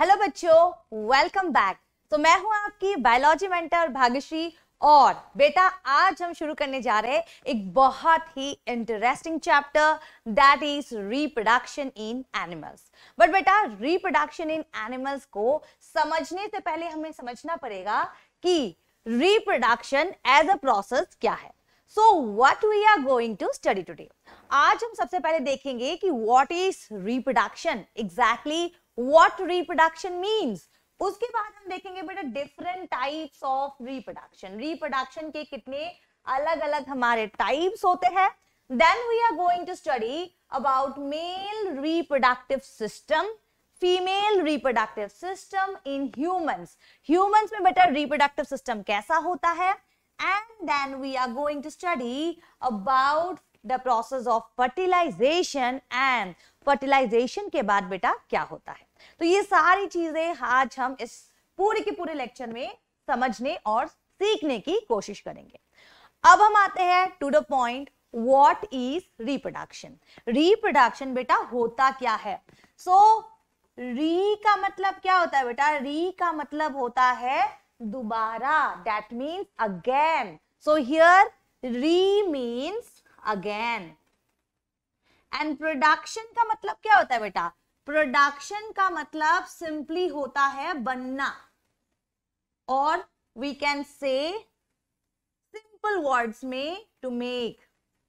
Hello बच्चों welcome back तो मैं हूं आपकी बायोलॉजी मेंटर भाग्यश्री और बेटा आज हम शुरू करने जा रहे हैं एक बहुत ही interesting chapter that is reproduction in animals but बेटा रिप्रोडक्शन इन एनिमल्स को समझने से पहले हमें समझना पड़ेगा कि रिप्रोडक्शन एज अ प्रोसेस क्या है so what we are going to study today आज हम सबसे पहले देखेंगे कि what is reproduction exactly what reproduction means उसके बाद हम देखेंगे बेटा different types of reproduction reproduction के कितने अलग अलग हमारे टाइप्स होते हैं then we are going to study about male reproductive system female reproductive system in humans humans में बेटा रिप्रोडक्टिव सिस्टम कैसा होता है and then we are going to study about the process of fertilisation and fertilisation के बाद बेटा क्या होता है तो ये सारी चीजें आज हम इस पूरे के पूरे लेक्चर में समझने और सीखने की कोशिश करेंगे अब हम आते हैं to the point what is reproduction reproduction बेटा होता क्या है सो so, री का मतलब क्या होता है बेटा री का मतलब होता है दोबारा that means again so here re means again and production का मतलब क्या होता है बेटा प्रोडक्शन का मतलब सिंपली होता है बनना और we can say simple words में टू मेक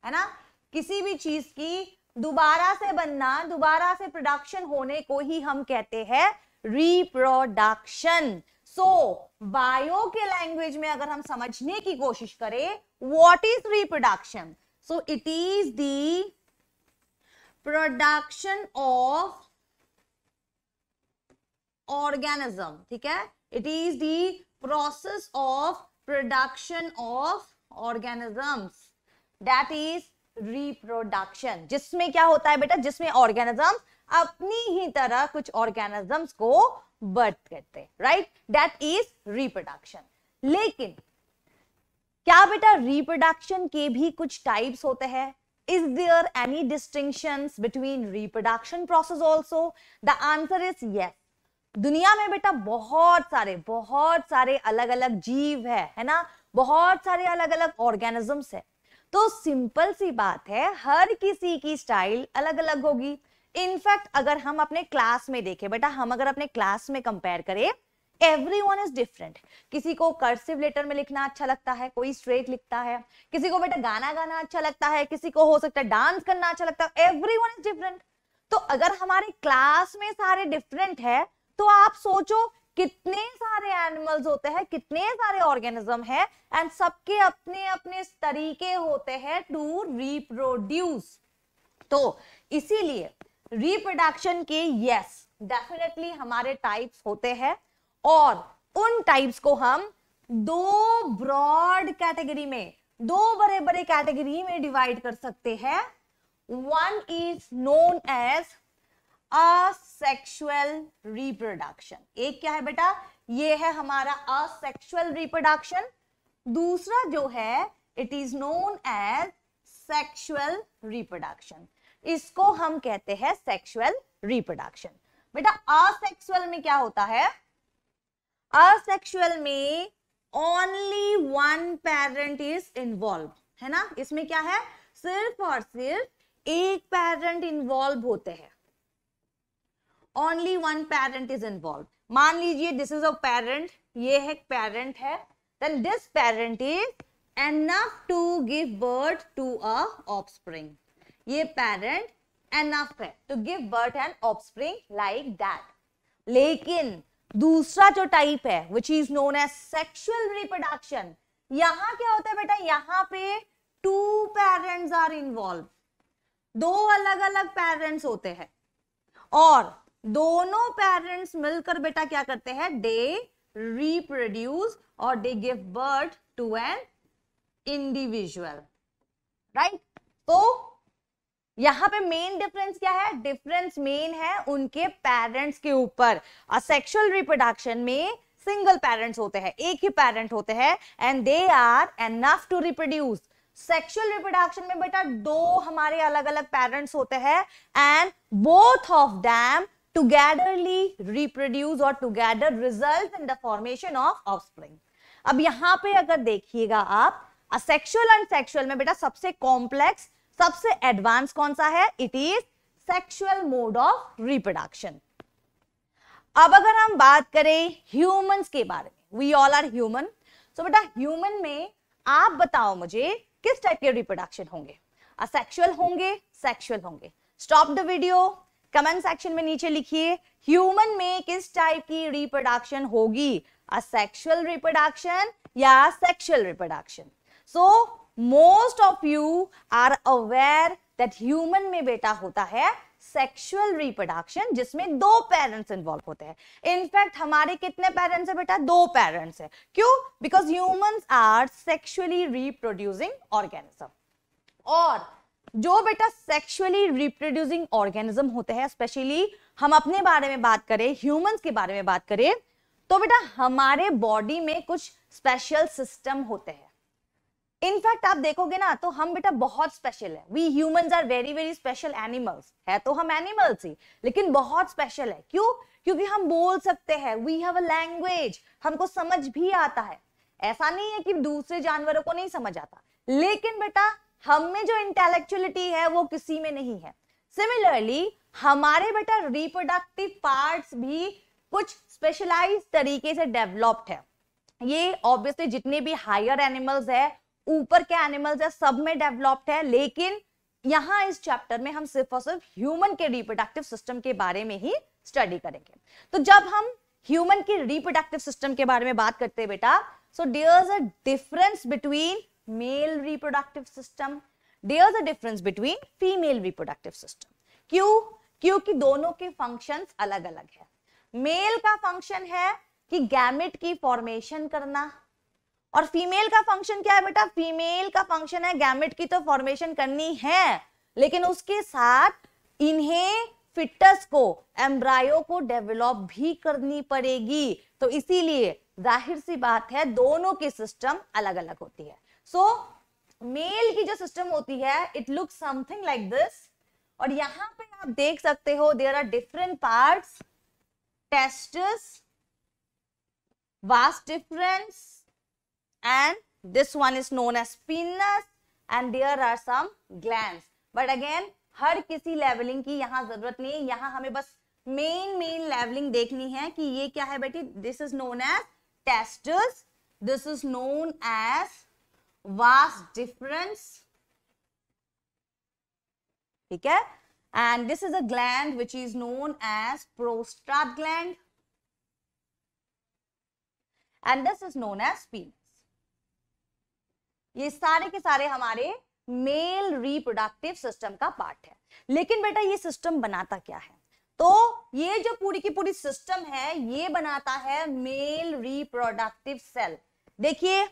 है ना किसी भी चीज की दोबारा से बनना दोबारा से प्रोडक्शन होने को ही हम कहते हैं रिप्रोडक्शन सो बायो के लैंग्वेज में अगर हम समझने की कोशिश करें what is reproduction so it is the production of organism ठीक है it is the process of production of organisms that is reproduction जिसमें क्या होता है बेटा जिसमें ऑर्गेनिज्म अपनी ही तरह कुछ ऑर्गेनिजम्स को बर्थ करते राइट दैट इज रिप्रोडक्शन लेकिन क्या बेटा रिप्रोडक्शन के भी कुछ टाइप्स होते हैं is there any distinction between reproduction process also the answer is yes दुनिया में बेटा बहुत सारे बहुत सारे अलग अलग जीव है है ना बहुत सारे अलग अलग ऑर्गेनिजम्स है तो सिंपल सी बात है हर किसी की स्टाइल अलग अलग होगी इनफैक्ट अगर हम अपने क्लास में देखें बेटा हम अगर अपने क्लास में कंपेयर करें एवरी वन इज डिफरेंट किसी को कर्सिव लेटर में लिखना अच्छा लगता है कोई स्ट्रेट लिखता है किसी को बेटा गाना गाना अच्छा लगता है किसी को हो सकता है डांस करना अच्छा लगता है एवरी वन इज डिफरेंट तो अगर हमारे क्लास में सारे डिफरेंट है तो आप सोचो कितने सारे एनिमल्स होते हैं कितने सारे ऑर्गेनिज्म है एंड सबके अपने अपने तरीके होते हैं टू रिप्रोड्यूस तो इसीलिए रिप्रोडक्शन के यस डेफिनेटली हमारे टाइप्स होते हैं और उन टाइप्स को हम दो ब्रॉड कैटेगरी में दो बड़े बड़े कैटेगरी में डिवाइड कर सकते हैं one is known as asexual reproduction एक क्या है बेटा ये है हमारा असेक्सुअल रिप्रोडक्शन दूसरा जो है it is known as sexual reproduction इसको हम कहते हैं सेक्सुअल रिप्रोडक्शन बेटा असेक्सुअल में क्या होता है असेक्सुअल में only one parent is involve है ना इसमें क्या है सिर्फ और सिर्फ एक पेरेंट इन्वॉल्व होते हैं only one parent is involve मान लीजिए दिस इज अ पेरेंट ये है पेरेंट है then this parent is enough to give birth to a offspring ये पेरेंट एनफ है to give birth and offspring like that लेकिन दूसरा जो टाइप है which is known as sexual reproduction यहां क्या होता है बेटा यहाँ पे टू पेरेंट्स आर इन्वॉल्व दो अलग अलग पेरेंट्स होते हैं और दोनों पेरेंट्स मिलकर बेटा क्या करते हैं दे रिप्रोड्यूस और they give birth to an individual right तो यहाँ पे मेन डिफरेंस क्या है डिफरेंस मेन है उनके पेरेंट्स के ऊपर असेक्सुअल रिप्रोडक्शन में सिंगल पेरेंट्स होते हैं एक ही पेरेंट होते हैं and they are enough to reproduce sexual reproduction में बेटा दो हमारे अलग अलग पेरेंट्स होते हैं and both of them togetherly reproduce और together result in the formation of offspring अब यहां पे अगर देखिएगा आप असेक्सुअल एंड सेक्सुअल में बेटा सबसे कॉम्प्लेक्स सबसे एडवांस कौन सा है it is sexual mode of reproduction अब अगर हम बात करें ह्यूमंस के बारे में we all are human so बेटा ह्यूमन में आप बताओ मुझे किस टाइप के रिप्रोडक्शन होंगे असेक्सुअल होंगे सेक्सुअल होंगे stop the video comment section में नीचे लिखिए ह्यूमन में किस टाइप की रिप्रोडक्शन होगी असेक्सुअल रिप्रोडक्शन या sexual reproduction so most of you are aware that human में बेटा होता है सेक्सुअल रिप्रोडक्शन जिसमें दो पेरेंट्स इन्वॉल्व होते हैं इनफैक्ट हमारे कितने पेरेंट्स है बेटा दो पेरेंट्स है क्यों because humans are sexually reproducing organism और जो बेटा सेक्सुअली रिप्रोड्यूसिंग ऑर्गेनिज्म होते हैं स्पेशली हम अपने बारे में बात करें ह्यूमंस के बारे में बात करें तो बेटा हमारे बॉडी में कुछ स्पेशल सिस्टम होते हैं इनफैक्ट आप देखोगे ना तो हम बेटा बहुत स्पेशल है we humans are very very special animals है तो हम एनिमल्स ही लेकिन बहुत स्पेशल है क्यों क्योंकि हम बोल सकते हैं वी हैव अ लैंग्वेज हमको समझ भी आता है ऐसा नहीं है कि दूसरे जानवरों को नहीं समझ आता लेकिन बेटा हम में जो इंटेलेक्चुअलिटी है वो किसी में नहीं है सिमिलरली हमारे बेटा रिप्रोडक्टिव पार्ट्स भी कुछ स्पेशलाइज तरीके से डेवलप्ड है ये ऑब्वियसली जितने भी हायर एनिमल्स है ऊपर के एनिमल्स है सब में डेवलप्ड है लेकिन यहां इस चैप्टर में हम सिर्फ और सिर्फ ह्यूमन के रिप्रोडक्टिव सिस्टम के बारे में ही स्टडी करेंगे तो जब हम ह्यूमन के रिप्रोडक्टिव सिस्टम के बारे में बात करते हैं बेटा so dears a difference between male reproductive system there a difference between female reproductive system क्यों क्योंकि दोनों के फंक्शन अलग अलग है मेल का फंक्शन है कि गैमेट की फॉर्मेशन करना और फीमेल का फंक्शन क्या है बेटा फीमेल का फंक्शन है गैमेट की तो फॉर्मेशन करनी है लेकिन उसके साथ इन्हें फिटस को एम्ब्रायो को डेवलप भी करनी पड़ेगी तो इसीलिए जाहिर सी बात है दोनों की सिस्टम अलग अलग होती है सो so, मेल की जो सिस्टम होती है it look something like this और यहाँ पे आप देख सकते हो there are different parts testes vast difference and this one is known as penis and there are some gland but again हर किसी लेवलिंग की यहाँ जरूरत नहीं यहाँ हमें बस मेन मेन लेवलिंग देखनी है कि ये क्या है बेटी this is known as testes this is known as vast difference. Okay? And this is a gland which is known as prostate gland. And this is known as penis. ये सारे के सारे हमारे मेल रिप्रोडक्टिव सिस्टम का part है लेकिन बेटा ये सिस्टम बनाता क्या है तो ये जो पूरी की पूरी सिस्टम है ये बनाता है मेल रिप्रोडक्टिव सेल देखिए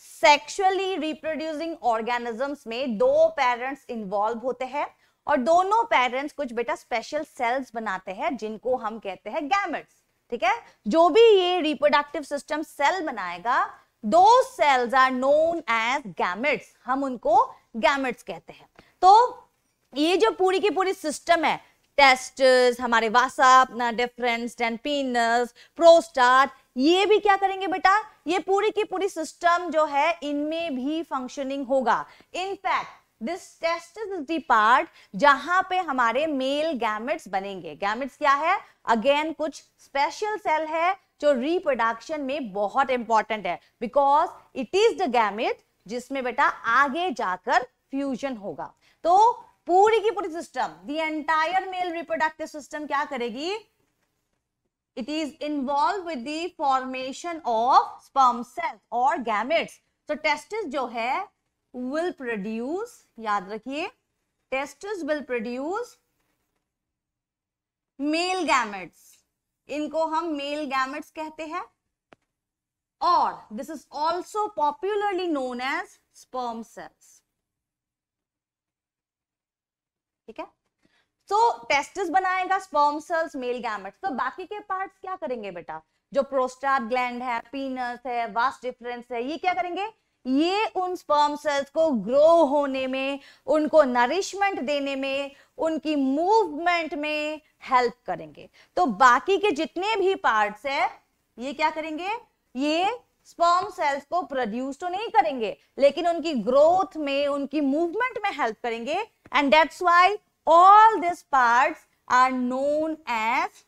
सेक्सुअली रिप्रोड्यूसिंग ऑर्गेनिजम्स में दो पेरेंट्स इन्वॉल्व होते हैं और दोनों पेरेंट्स कुछ बेटा स्पेशल सेल्स बनाते हैं जिनको हम कहते हैं गैमेट्स ठीक है जो भी ये रिप्रोडक्टिव सिस्टम सेल बनाएगा दो cells are known as gametes हम उनको गैमेट्स कहते हैं तो ये जो पूरी की पूरी सिस्टम है टेस्टर्स हमारे वासाप डिफरेंट स्टेनपिनस प्रोस्टार ये भी क्या करेंगे बेटा ये पूरी की पूरी सिस्टम जो है इनमें भी फंक्शनिंग होगा in fact this test is the part जहां पे हमारे मेल गैमेट्स बनेंगे गैमेट्स क्या है अगेन कुछ स्पेशल सेल है जो रिप्रोडक्शन में बहुत इंपॉर्टेंट है because it is the gamete जिसमें बेटा आगे जाकर फ्यूजन होगा तो पूरी की पूरी system the entire male reproductive system क्या करेगी it is involve with the formation of sperm cells और गैमेट्स तो टेस्टिस जो है विल प्रोड्यूस याद रखिए testis will produce male gametes इनको हम मेल गैमेट्स कहते हैं और this is also popularly known as sperm cells ठीक है सो so, टेस्टिस बनाएगा स्पर्म सेल्स मेल गैमेट तो बाकी के पार्ट्स क्या करेंगे बेटा जो प्रोस्टाट ग्लैंड है पीनस है वास्ट डिफरेंस है ये क्या करेंगे ये उन स्पर्म सेल्स को ग्रो होने में उनको नरिशमेंट देने में उनकी मूवमेंट में हेल्प करेंगे तो बाकी के जितने भी पार्ट्स है ये क्या करेंगे ये स्पर्म सेल्स को प्रोड्यूस तो नहीं करेंगे लेकिन उनकी ग्रोथ में उनकी मूवमेंट में हेल्प करेंगे and that's why all this parts are known as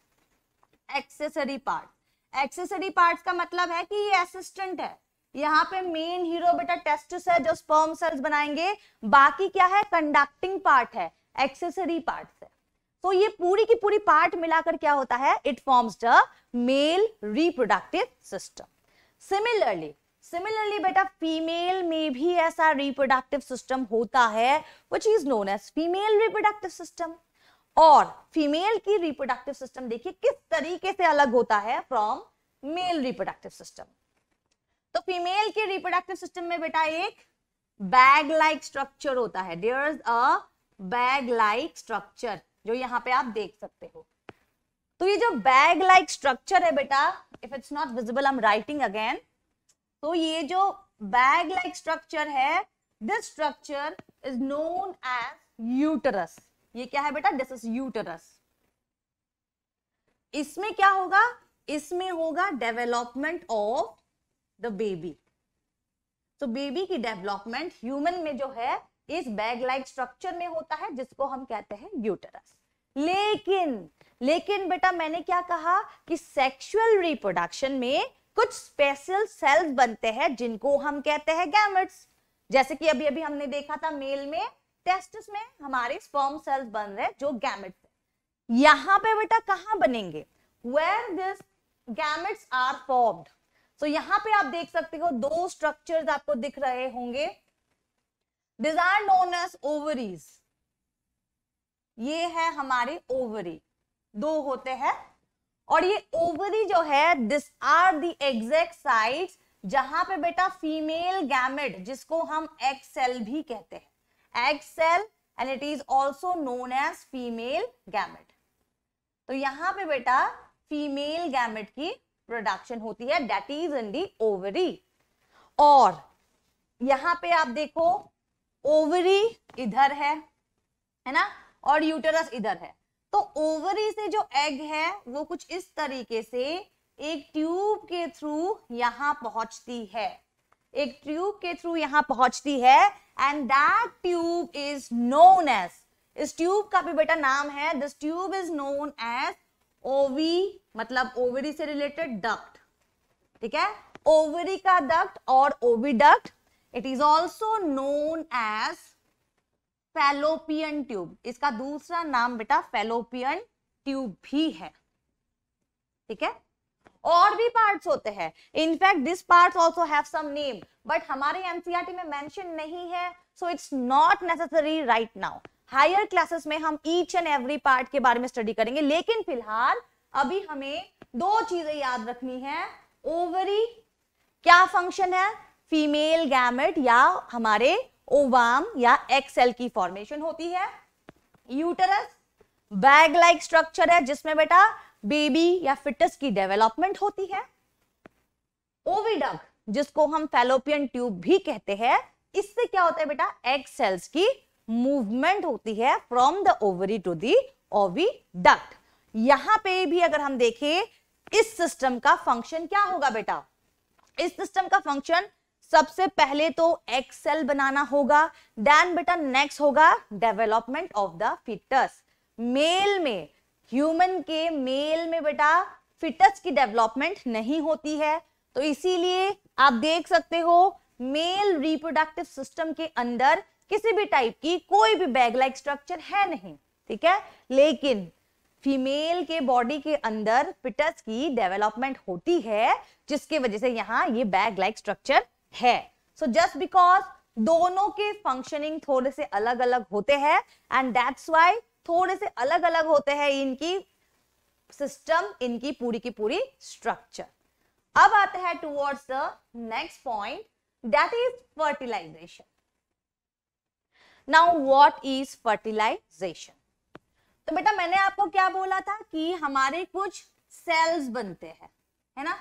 accessory part accessory parts का मतलब है कि ये असिस्टेंट है यहाँ पे मेन हीरो बेटा टेस्टिस है जो स्पर्म सेल्स बनाएंगे बाकी क्या है कंडक्टिंग पार्ट है एक्सेसरी पार्ट है तो ये पूरी की पूरी पार्ट मिलाकर क्या होता है it forms the male reproductive system similarly similarly बेटा फीमेल में भी ऐसा रिप्रोडक्टिव सिस्टम होता है which is known as female reproductive system और फीमेल की रिप्रोडक्टिव सिस्टम देखिए किस तरीके से अलग होता है फ्रॉम मेल रिप्रोडक्टिव सिस्टम तो फीमेल के रिप्रोडक्टिव सिस्टम में बेटा एक बैग लाइक स्ट्रक्चर होता है there is a bag like structure जो यहां पे आप देख सकते हो तो ये जो बैग लाइक स्ट्रक्चर है बेटा if it's not visible I am writing again तो ये जो बैग लाइक स्ट्रक्चर है this structure is known as uterus ये क्या है बेटा दिस इज यूटरस इसमें क्या होगा इसमें होगा डेवलपमेंट ऑफ द बेबी तो बेबी की डेवलपमेंट ह्यूमन में जो है इस बैग लाइक स्ट्रक्चर में होता है जिसको हम कहते हैं यूटरस लेकिन लेकिन बेटा मैंने क्या कहा कि सेक्सुअल रिप्रोडक्शन में कुछ स्पेशल सेल्स बनते हैं जिनको हम कहते हैं गैमेट्स जैसे कि अभी अभी हमने देखा था मेल में टेस्टिस में हमारे स्पर्म सेल्स बन रहे जो गैमेट्स यहां पे बेटा कहां बनेंगे where this gametes are formed so यहां पे आप देख सकते हो दो स्ट्रक्चर्स आपको दिख रहे होंगे these are known as ovaries ये है हमारी ओवरी दो होते हैं और ये ओवरी जो है this are the exact side जहां पे बेटा फीमेल गैमेट जिसको हम एक्स सेल भी कहते हैं egg cell and it is also known as female gamete तो यहां पे बेटा फीमेल गैमेट की प्रोडक्शन होती है that is in the ovary और यहां पे आप देखो ओवरी इधर है है ना और यूटरस इधर है तो ओवरी से जो एग है वो कुछ इस तरीके से एक ट्यूब के थ्रू यहाँ पहुंचती है एक ट्यूब के थ्रू यहां पहुंचती है and that tube is known as इस ट्यूब का भी बेटा नाम है this tube is known as ovi मतलब ओवरी से रिलेटेड डक्ट ठीक है ओवरी का डक्ट और oviduct it is also known as fallopian tube इसका दूसरा नाम बेटा फेलोपियन ट्यूब भी है ठीक है और भी पार्ट्स होते हैं in fact this parts also have some name but हमारे एनसीईआरटी e में मेंशन नहीं है so it's not necessary right now higher classes में हम ईच एंड एवरी पार्ट के बारे में स्टडी करेंगे लेकिन फिलहाल अभी हमें दो चीजें याद रखनी है ओवरी क्या फंक्शन है फीमेल गैमेट या हमारे ओवाम या एक्सेल की फॉर्मेशन होती है यूटरस बैग लाइक स्ट्रक्चर है जिसमें बेटा बेबी या फिटस की डेवलपमेंट होती है ओविडक जिसको हम फेलोपियन ट्यूब भी कहते हैं इससे क्या होता है बेटा एग सेल्स की मूवमेंट होती है from the ovary to the duct यहां पे भी अगर हम देखें इस सिस्टम का फंक्शन क्या होगा बेटा इस सिस्टम का फंक्शन सबसे पहले तो एक्सेल सेल बनाना होगा देन बेटा नेक्स्ट होगा development of the foetus male में ह्यूमन के मेल में बेटा फिटस की डेवलपमेंट नहीं होती है तो इसीलिए आप देख सकते हो मेल रिप्रोडक्टिव सिस्टम के अंदर किसी भी टाइप की कोई भी बैग लाइक स्ट्रक्चर है नहीं ठीक है लेकिन फीमेल के बॉडी के अंदर पिटस की डेवलपमेंट होती है जिसके वजह से यहाँ ये बैग लाइक स्ट्रक्चर है सो जस्ट बिकॉज दोनों के फंक्शनिंग थोड़े से अलग अलग होते हैं एंड दैट्स वाई थोड़े से अलग अलग होते हैं इनकी सिस्टम इनकी पूरी की पूरी स्ट्रक्चर अब आते हैं towards the next point that is fertilisation now what is fertilisation तो बेटा मैंने आपको क्या बोला था कि हमारे कुछ सेल्स बनते हैं है ना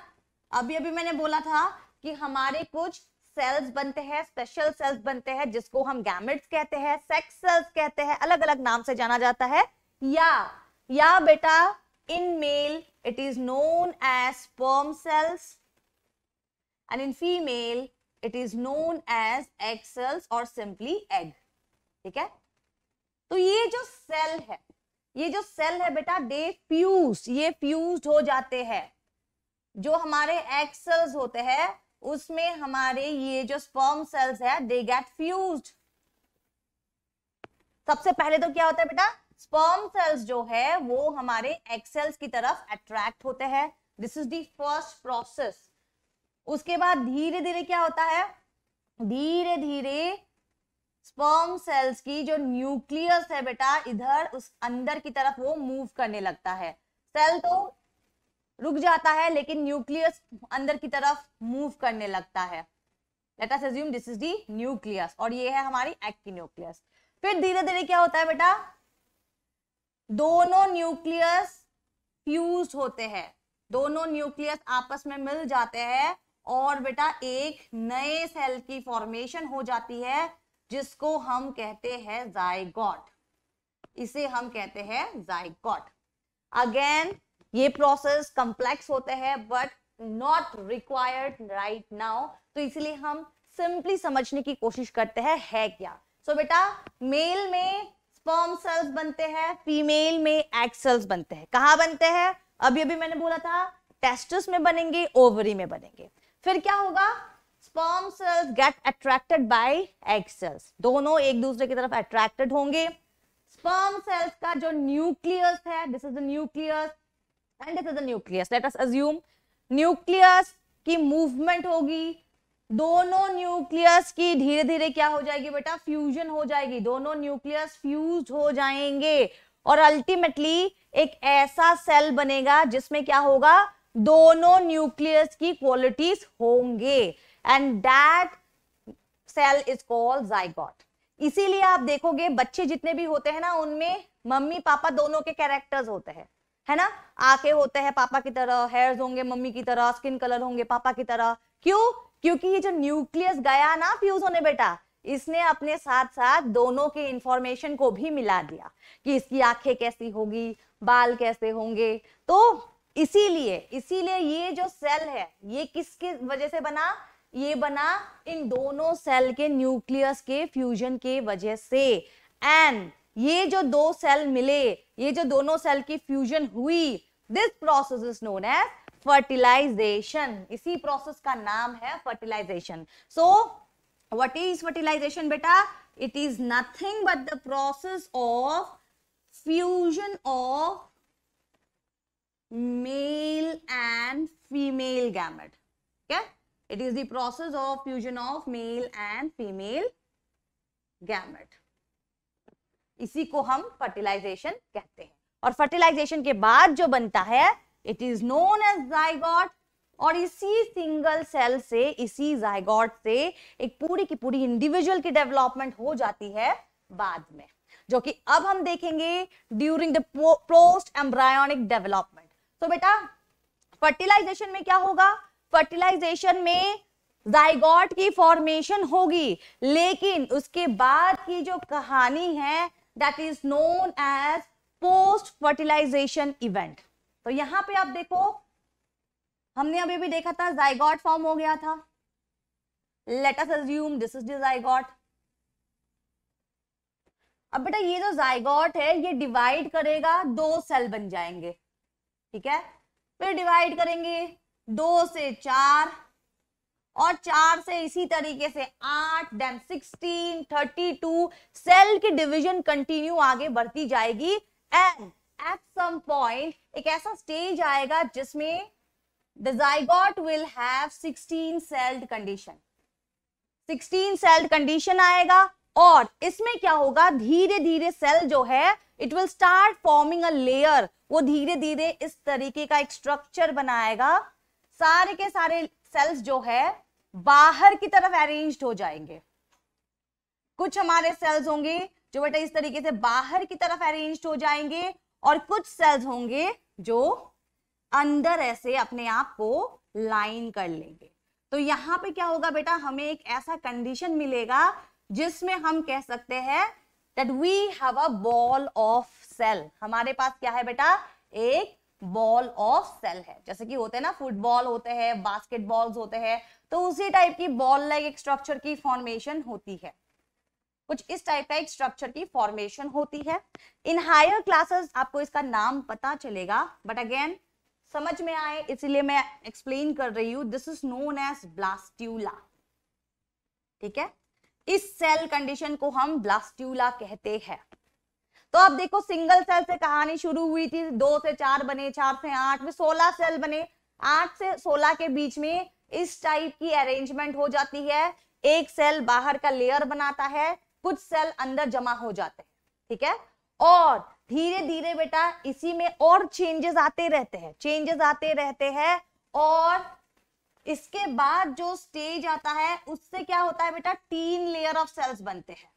अभी अभी मैंने बोला था कि हमारे कुछ सेल्स बनते हैं स्पेशल सेल्स बनते हैं जिसको हम गैमेट्स कहते हैं सेक्स सेल्स कहते हैं अलग अलग नाम से जाना जाता है या या बेटा in male it is known as sperm cells and in female it is known as egg cells और सिंपली एग ठीक है तो ये जो सेल है ये जो सेल है बेटा दे फ्यूज ये फ्यूज हो जाते हैं जो हमारे एग सेल्स होते हैं उसमें हमारे ये जो स्पर्म सेल्स है दे गेट फ्यूज सबसे पहले तो क्या होता है बेटा स्पर्म सेल्स जो है वो हमारे एक्सेल्स की तरफ अट्रैक्ट होते हैं this is the first process उसके बाद धीरे धीरे क्या होता है धीरे धीरे स्पर्म सेल्स की जो न्यूक्लियस है बेटा इधर उस अंदर की तरफ वो मूव करने लगता है सेल तो रुक जाता है लेकिन न्यूक्लियस अंदर की तरफ मूव करने लगता है let us assume this is the nucleus और ये है हमारी एक्टी न्यूक्लियस फिर धीरे धीरे क्या होता है बेटा दोनों न्यूक्लियस फ्यूज होते हैं दोनों न्यूक्लियस आपस में मिल जाते हैं और बेटा एक नए सेल की फॉर्मेशन हो जाती है जिसको हम कहते हैं जायगॉट इसे हम कहते हैं जायगॉट अगेन ये प्रोसेस कॉम्प्लेक्स होते हैं but not required right now तो इसलिए हम सिंपली समझने की कोशिश करते हैं है क्या सो so, बेटा मेल में स्पर्म सेल्स बनते हैं फीमेल में एग सेल्स बनते हैं कहा बनते हैं अभी अभी मैंने बोला था टेस्टिस में बनेंगे ओवरी में बनेंगे फिर क्या होगा sperm cells get attracted by egg cells दोनों एक दूसरे की तरफ अट्रैक्टेड होंगे स्पर्म सेल्स का जो न्यूक्लियस है this is the nucleus and this is nucleus let us assume nucleus की मूवमेंट होगी दोनों न्यूक्लियस की धीरे धीरे क्या हो जाएगी बेटा फ्यूजन हो जाएगी दोनों न्यूक्लियस फ्यूज हो जाएंगे और अल्टीमेटली एक ऐसा सेल बनेगा जिसमें क्या होगा दोनों न्यूक्लियस की क्वालिटीज होंगे and that cell is called zygote इसीलिए आप देखोगे बच्चे जितने भी होते हैं ना उनमें मम्मी पापा दोनों के कैरेक्टर्स होते हैं है ना आके होते हैं पापा की तरह हेयर्स होंगे मम्मी की तरह स्किन कलर होंगे पापा की तरह क्यों क्योंकि ये जो न्यूक्लियस गया ना फ्यूज होने बेटा इसने अपने साथ साथ दोनों के इंफॉर्मेशन को भी मिला दिया कि इसकी आंखें कैसी होगी बाल कैसे होंगे तो इसीलिए इसीलिए ये जो सेल है ये किसके वजह से बना ये बना इन दोनों सेल के न्यूक्लियस के फ्यूजन के वजह से एंड ये जो दो सेल मिले ये जो दोनों सेल की फ्यूजन हुई this process is known as fertilisation इसी प्रोसेस का नाम है fertilisation so what is fertilisation बेटा it is nothing but the process of fusion of male and female gamete क्या it is the process of fusion of male and female gamete इसी को हम fertilisation कहते हैं और फर्टिलाइजेशन के बाद जो बनता है it is known as zygote और इसी सिंगल सेल से इसी जाइगॉट से एक पूरी की पूरी इंडिविजुअल की डेवलपमेंट हो जाती है बाद में जो कि अब हम देखेंगे during the post embryonic development तो बेटा फर्टिलाइजेशन में क्या होगा फर्टिलाइजेशन में जाइगॉट की फॉर्मेशन होगी लेकिन उसके बाद की जो कहानी है that is known as post fertilisation event तो यहां पे आप देखो हमने अभी भी देखा था जाइगॉट फॉर्म हो गया था let us assume this is zygote अब बेटा ये जो जाइगॉट है ये डिवाइड करेगा दो सेल बन जाएंगे ठीक है फिर डिवाइड करेंगे दो से चार और चार से इसी तरीके से आठ then sixteen thirty two cell की डिवीजन कंटिन्यू आगे बढ़ती जाएगी एंड एट सम पॉइंट एक ऐसा स्टेज आएगा जिसमें the will have sixteen celled condition sixteen celled condition आएगा और इसमें क्या होगा धीरे धीरे सेल जो है it will start forming a layer वो धीरे धीरे इस तरीके का एक स्ट्रक्चर बनाएगा सारे के सारे सेल्स जो है बाहर की तरफ अरेंज हो जाएंगे कुछ हमारे सेल्स होंगे जो बेटा इस तरीके से बाहर की तरफ अरेंज हो जाएंगे और कुछ सेल्स होंगे जो अंदर ऐसे अपने आप को लाइन कर लेंगे तो यहां पे क्या होगा बेटा हमें एक ऐसा कंडीशन मिलेगा जिसमें हम कह सकते हैं that we have a ball of cell हमारे पास क्या है बेटा एक बॉल ऑफ सेल है जैसे कि होते हैं ना फुटबॉल होते हैं बास्केटबॉल्स होते हैं तो उसी टाइप की बॉल लाइक एक स्ट्रक्चर की फॉर्मेशन होती है कुछ इस टाइप का एक स्ट्रक्चर की फॉर्मेशन होती है इन हायर क्लासेस आपको इसका नाम पता चलेगा बट अगेन समझ में आए इसलिए मैं एक्सप्लेन कर रही हूं this is known as blastula ठीक है इस सेल कंडीशन को हम ब्लास्ट्यूला कहते हैं तो आप देखो सिंगल सेल से कहानी शुरू हुई थी दो से चार बने चार से आठ में सोलह सेल बने आठ से सोलह के बीच में इस टाइप की अरेंजमेंट हो जाती है एक सेल बाहर का लेयर बनाता है कुछ सेल अंदर जमा हो जाते हैं ठीक है और धीरे धीरे बेटा इसी में और चेंजेस आते रहते हैं चेंजेस आते रहते हैं और इसके बाद जो स्टेज आता है उससे क्या होता है बेटा तीन लेयर ऑफ सेल्स बनते हैं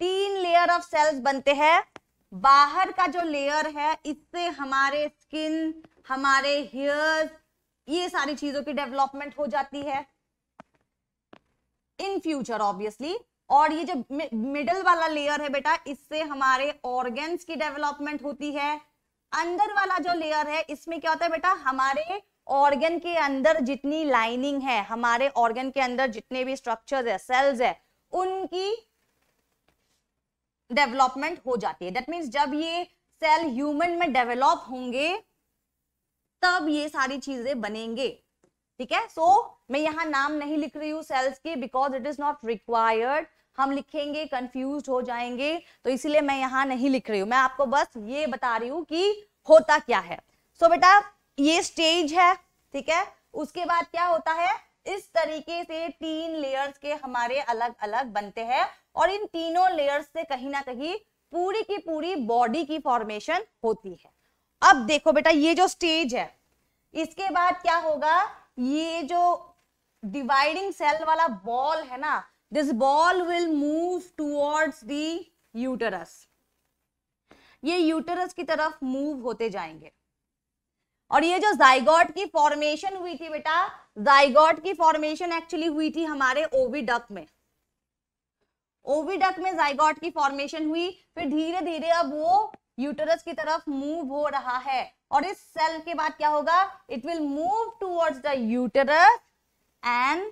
तीन लेयर ऑफ सेल्स बनते हैं बाहर का जो लेयर है इससे हमारे स्किन हमारे हेयर्स ये सारी चीजों की डेवलपमेंट हो जाती है इन फ्यूचर ऑब्वियसली और ये जो मिडल वाला लेयर है बेटा इससे हमारे ऑर्गेन्स की डेवलपमेंट होती है अंदर वाला जो लेयर है इसमें क्या होता है बेटा हमारे ऑर्गेन के अंदर जितनी लाइनिंग है हमारे ऑर्गेन के अंदर जितने भी स्ट्रक्चर्स है सेल्स है उनकी डेवलपमेंट हो जाती है दैट मीन्स जब ये सेल ह्यूमन में डेवलप होंगे तब ये सारी चीजें बनेंगे ठीक है सो so, मैं यहाँ नाम नहीं लिख रही हूँ सेल्स के because it is not required हम लिखेंगे कंफ्यूज हो जाएंगे तो इसीलिए मैं यहाँ नहीं लिख रही हूँ मैं आपको बस ये बता रही हूँ कि होता क्या है सो so, बेटा ये स्टेज है ठीक है उसके बाद क्या होता है इस तरीके से तीन लेयर्स के हमारे अलग अलग बनते हैं और इन तीनों लेयर्स से कहीं ना कहीं पूरी की पूरी बॉडी की फॉर्मेशन होती है अब देखो बेटा ये जो स्टेज है इसके बाद क्या होगा ये जो डिवाइडिंग सेल वाला बॉल है ना this ball will move towards the uterus ये यूटरस की तरफ मूव होते जाएंगे और ये जो जाइगॉट की फॉर्मेशन हुई थी बेटा जाइगॉट की फॉर्मेशन एक्चुअली हुई थी हमारे ओविडक में ओविडक में जाइगॉट की फॉर्मेशन हुई फिर धीरे धीरे अब वो यूटरस की तरफ मूव हो रहा है और इस सेल के बाद क्या होगा it will move towards the uterus and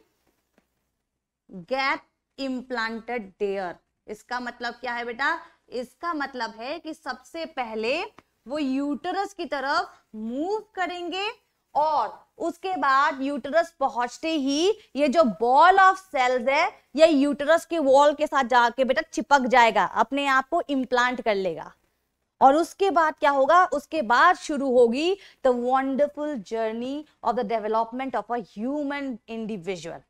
get implanted there इसका मतलब क्या है बेटा इसका मतलब है कि सबसे पहले वो यूटरस की तरफ मूव करेंगे और उसके बाद यूटरस पहुंचते ही ये जो बॉल ऑफ सेल्स है ये यूटरस के वॉल के साथ जाके बेटा चिपक जाएगा अपने आप को इम्प्लांट कर लेगा और उसके बाद क्या होगा उसके बाद शुरू होगी the wonderful journey of the development of a human individual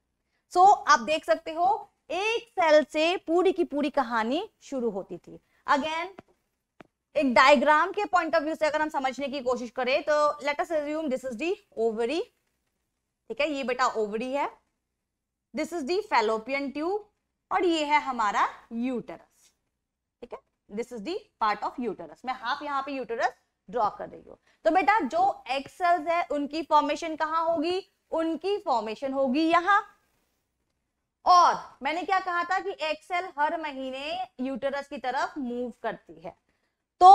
so आप देख सकते हो एक सेल से पूरी की पूरी कहानी शुरू होती थी अगेन एक डायग्राम के पॉइंट ऑफ व्यू से अगर हम समझने की कोशिश करें तो let us resume this is the ovary ठीक है ये बेटा ओवरी है this is the fallopian tube और ये है हमारा uterus this is the part of uterus मैं हाफ यहाँ पे यूटरस ड्रॉ कर रही हूँ तो बेटा जो एग है उनकी फॉर्मेशन कहाँ होगी उनकी फॉर्मेशन होगी यहाँ और मैंने क्या कहा था कि एक्सेल हर महीने यूटरस की तरफ मूव करती है तो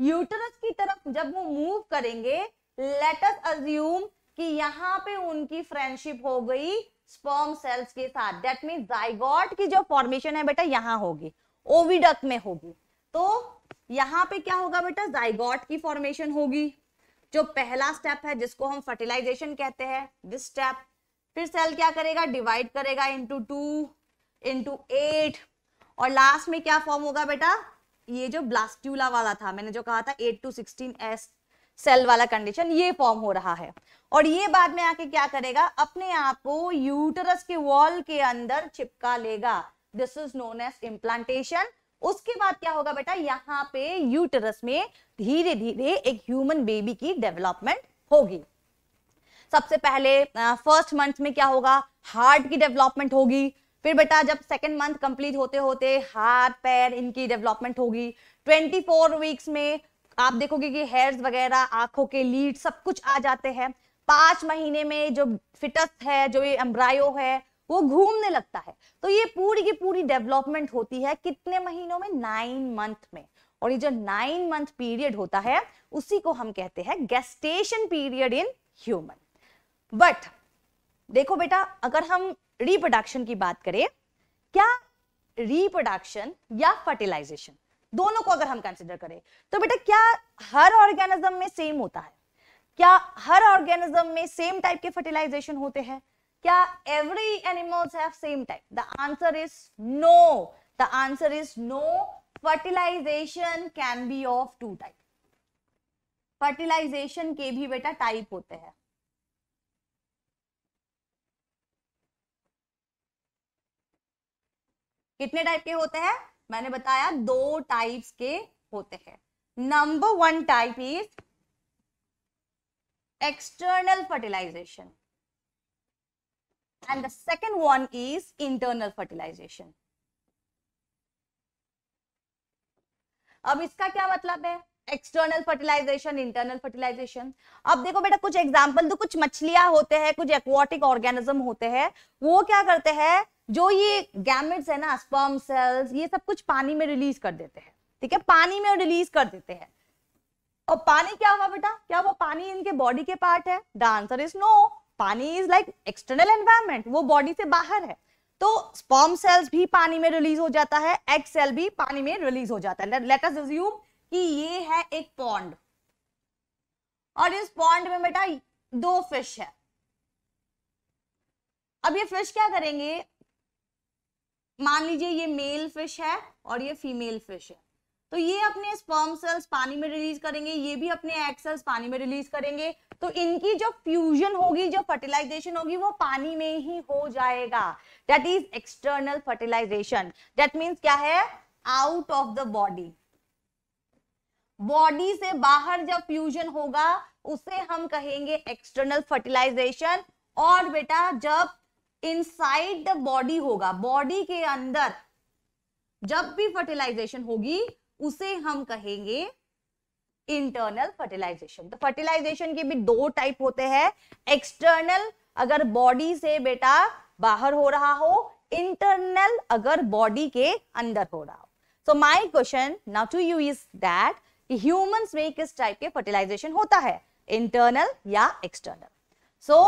यूटरस की तरफ जब वो मूव करेंगे लेटस अज्यूम कि यहाँ पे उनकी फ्रेंडशिप हो गई स्पर्म सेल्स के साथ दैट मीन जाइगॉट की जो फॉर्मेशन है बेटा यहाँ होगी ओविडक में होगी तो यहाँ पे क्या होगा बेटा जाइगॉट की फॉर्मेशन होगी जो पहला स्टेप है जिसको हम फर्टिलाइजेशन कहते हैं दिस स्टेप फिर सेल क्या करेगा डिवाइड करेगा इंटू टू इंटू एट और लास्ट में क्या फॉर्म होगा बेटा ये जो ब्लास्ट्यूला वाला था मैंने जो कहा था एट टू सिक्सटीन एस सेल वाला कंडीशन ये फॉर्म हो रहा है और ये बाद में आके क्या करेगा अपने आप को यूटरस के वॉल के अंदर चिपका लेगा this is known as implantation उसके बाद क्या होगा बेटा यहाँ पे यूटरस में धीरे धीरे एक ह्यूमन बेबी की डेवलपमेंट होगी सबसे पहले फर्स्ट मंथ में क्या होगा हार्ट की डेवलपमेंट होगी फिर बेटा जब सेकेंड मंथ कंप्लीट होते होते हाथ पैर इनकी डेवलपमेंट होगी 24 वीक्स में आप देखोगे कि हेयर्स वगैरह आंखों के लीड सब कुछ आ जाते हैं पांच महीने में जो फिटस है जो ये एम्ब्रायो है वो घूमने लगता है तो ये पूरी की पूरी डेवलपमेंट होती है कितने महीनों में नाइन मंथ में और ये जो नाइन मंथ पीरियड होता है उसी को हम कहते हैं gestation period in human but देखो बेटा अगर हम रिप्रोडक्शन की बात करें क्या रिप्रोडक्शन या फर्टिलाइजेशन दोनों को अगर हम कंसिडर करें तो बेटा क्या हर ऑर्गेनिज्म में सेम होता है क्या हर ऑर्गेनिज्म में सेम टाइप के फर्टिलाइजेशन होते हैं क्या every animals have same type the answer is no the answer is no fertilisation can be of two type fertilisation के भी बेटा टाइप होते हैं कितने टाइप के होते हैं मैंने बताया दो टाइप्स के होते हैं number one type is external fertilisation and the second one is internal fertilization. अब इसका क्या मतलब है एक्सटर्नल फर्टिलाइजेशन इंटरनल फर्टिलाइजेशन अब देखो बेटा कुछ एग्जाम्पल दो तो कुछ मछलियां होते हैं कुछ एक्वाटिक ऑर्गेनिज्म होते हैं वो क्या करते हैं जो ये गैमेट्स है ना स्पर्म सेल्स ये सब कुछ पानी में रिलीज कर देते हैं ठीक है पानी में रिलीज कर देते हैं और पानी क्या हुआ बेटा क्या वो पानी इनके बॉडी के पार्ट है द आंसर इज नो पानी इज लाइक एक्सटर्नल एनवायरमेंट वो बॉडी से बाहर है तो स्पॉम सेल्स भी पानी में रिलीज हो जाता है एग सेल भी पानी में रिलीज हो जाता है लेट अस अज्यूम कि ये है एक पॉन्ड और इस पॉन्ड में बेटा दो फिश है अब ये फिश क्या करेंगे मान लीजिए ये मेल फिश है और ये फीमेल फिश है तो ये अपने स्पर्म सेल्स पानी में रिलीज करेंगे ये भी अपने एग सेल्स पानी में रिलीज करेंगे तो इनकी जो फ्यूजन होगी जो फर्टिलाइजेशन होगी वो पानी में ही हो जाएगा that is external fertilisation that means क्या है out of the body body से बाहर जब फ्यूजन होगा उसे हम कहेंगे एक्सटर्नल फर्टिलाइजेशन और बेटा जब इनसाइड द बॉडी होगा बॉडी के अंदर जब भी फर्टिलाइजेशन होगी उसे हम कहेंगे इंटरनल फर्टिलाइजेशन तो फर्टिलाइजेशन के भी दो टाइप होते हैं एक्सटर्नल अगर बॉडी से बेटा बाहर हो रहा हो इंटरनल अगर बॉडी के अंदर हो रहा हो so my question now to you is that human में किस टाइप के फर्टिलाइजेशन होता है इंटरनल या external so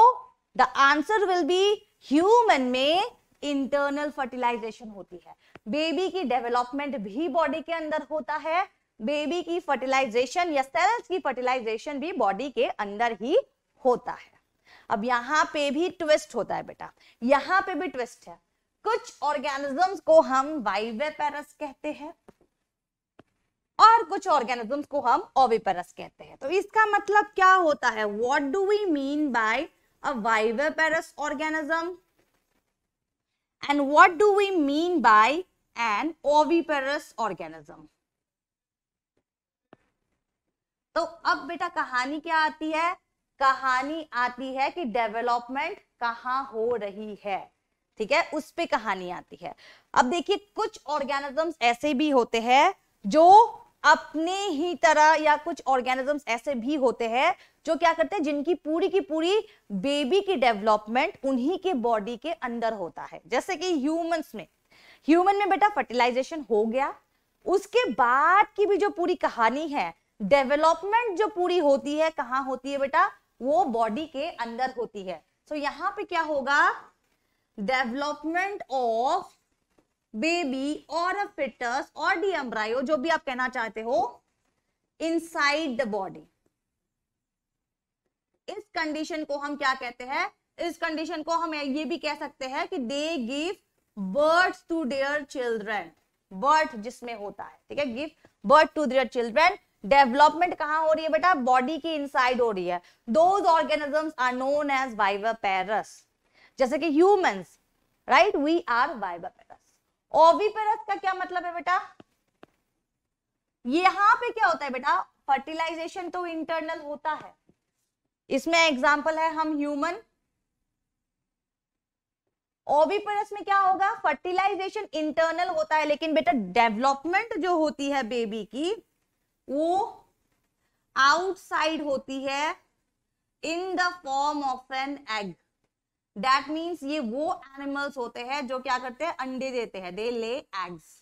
the answer will be human में इंटरनल फर्टिलाइजेशन होती है बेबी की डेवलपमेंट भी बॉडी के अंदर होता है बेबी की फर्टिलाइजेशन या सेल्स की फर्टिलाइजेशन भी बॉडी के अंदर ही होता है अब यहाँ पे भी ट्विस्ट होता है बेटा यहाँ पे भी ट्विस्ट है कुछ ऑर्गेनिजम्स को हम वाइवेपेरस कहते हैं और कुछ ऑर्गेनिजम्स को हम ओविपेरस कहते हैं तो इसका मतलब क्या होता है what do we mean by a viviparous organism and what do we mean by an oviparous organism तो अब बेटा कहानी क्या आती है कहानी आती है कि डेवलपमेंट कहां हो रही है ठीक है उस पर कहानी आती है अब देखिए कुछ ऑर्गेनिजम्स ऐसे भी होते हैं जो अपने ही तरह या कुछ ऑर्गेनिजम्स ऐसे भी होते हैं जो क्या करते हैं जिनकी पूरी की पूरी बेबी की डेवलपमेंट उन्हीं के बॉडी के अंदर होता है जैसे कि ह्यूमंस में ह्यूमन में बेटा फर्टिलाइजेशन हो गया उसके बाद की भी जो पूरी कहानी है डेवलपमेंट जो पूरी होती है कहाँ होती है बेटा वो बॉडी के अंदर होती है सो so, यहाँ पे क्या होगा डेवलपमेंट ऑफ बेबी और फिटस और डी एम्ब्रायो जो भी आप कहना चाहते हो इनसाइड द बॉडी इस कंडीशन को हम क्या कहते हैं इस कंडीशन को हम ये भी कह सकते हैं कि they give birth to their children birth जिसमें होता है ठीक है give birth to their children development कहा हो रही है बेटा बॉडी की इनसाइड हो रही है those organisms are known as viviparous जैसे कि humans right we are viviparous oviparous का क्या मतलब है बेटा यहां पे क्या होता है बेटा फर्टिलाइजेशन तो इंटरनल होता है इसमें एग्जाम्पल है हम ह्यूमन ओबी में क्या होगा फर्टिलाइजेशन इंटरनल होता है लेकिन बेटा डेवलपमेंट जो होती है बेबी की वो आउटसाइड होती है in the form of an egg that means ये वो एनिमल्स होते हैं जो क्या करते हैं अंडे देते हैं दे ले एग्स